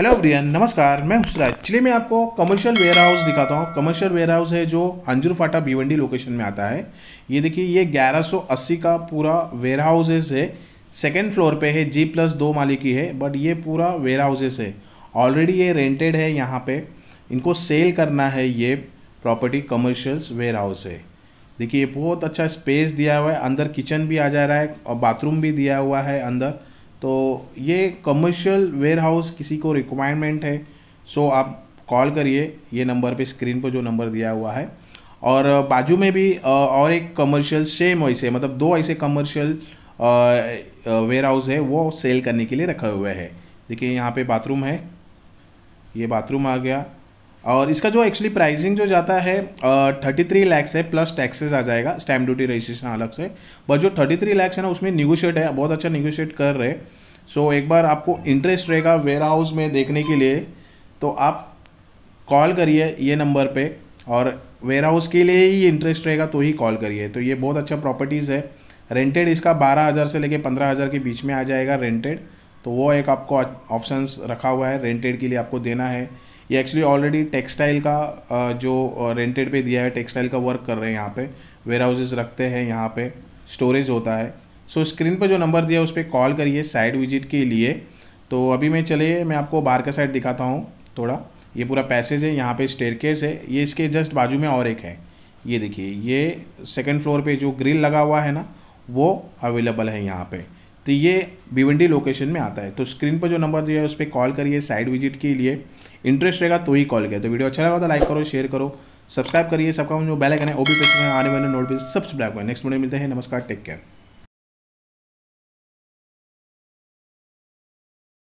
hello Brian नमस्कार मैं हुसराज चलिए मैं आपको कमर्शियल वेयर हाउस दिखाता हूँ कमर्शियल वेयर हाउस है जो अंजुर फाटा भिवंडी लोकेशन में आता है ये देखिए ये 1180 का पूरा वेयर हाउसेस है सेकेंड फ्लोर पे है जी प्लस दो मालिक की है बट ये पूरा वेयर हाउसेस है ऑलरेडी ये रेंटेड है यहाँ पे इनको सेल करना है ये प्रॉपर्टी कमर्शियल्स वेयर हाउस है देखिए बहुत अच्छा स्पेस दिया हुआ है अंदर किचन भी आ जा रहा है और बाथरूम भी दिया हुआ है अंदर तो ये कमर्शियल वेयर हाउस किसी को रिक्वायरमेंट है सो आप कॉल करिए ये नंबर पे स्क्रीन पर जो नंबर दिया हुआ है और बाजू में भी और एक कमर्शियल सेम वैसे मतलब दो ऐसे कमर्शियल वेयर हाउस है वो सेल करने के लिए रखे हुए हैं देखिए यहाँ पे बाथरूम है ये बाथरूम आ गया और इसका जो एक्चुअली प्राइसिंग जो जाता है थर्टी थ्री लैक्स है प्लस टैक्सेस आ जाएगा स्टैम्प ड्यूटी रजिस्ट्रेशन अलग से बट जो थर्टी थ्री लैक्स है ना उसमें निगोशिएट है बहुत अच्छा निगोशिएट कर रहे सो so, एक बार आपको इंटरेस्ट रहेगा वेयर हाउस में देखने के लिए तो आप कॉल करिए ये नंबर पर और वेयर हाउस के लिए ही इंटरेस्ट रहेगा तो ही कॉल करिए तो ये बहुत अच्छा प्रॉपर्टीज़ है रेंटेड इसका बारह हज़ार से लेके पंद्रह हज़ार के बीच में आ जाएगा रेंटेड तो वो एक आपको ऑप्शन रखा हुआ है रेंटेड के लिए आपको देना है ये एक्चुअली ऑलरेडी टेक्सटाइल का जो रेंटेड पे दिया है टेक्सटाइल का वर्क कर रहे हैं यहाँ पे वेयर हाउसेज रखते हैं यहाँ पे स्टोरेज होता है सो so, स्क्रीन पर जो नंबर दिया है उस पर कॉल करिए साइड विजिट के लिए तो अभी मैं चलिए मैं आपको बाहर का साइड दिखाता हूँ थोड़ा ये पूरा पैसेज है यहाँ पे स्टेरकेस है ये इसके जस्ट बाजू में और एक है ये देखिए ये सेकेंड फ्लोर पे जो ग्रिल लगा हुआ है ना वो अवेलेबल है यहाँ पे तो ये भिवंडी लोकेशन में आता है तो स्क्रीन पर जो नंबर दिया है उस पर कॉल करिए साइड विजिट के लिए इंटरेस्ट रहेगा तो ही कॉल किया तो वीडियो अच्छा लगा तो लाइक करो शेयर करो सब्सक्राइब करिए सबका जो बेल आइकन है वो भी प्रेस आने वाले नोट सब्सक्राइब करें नेक्स्ट वीडियो मिलते हैं नमस्कार टेक केयर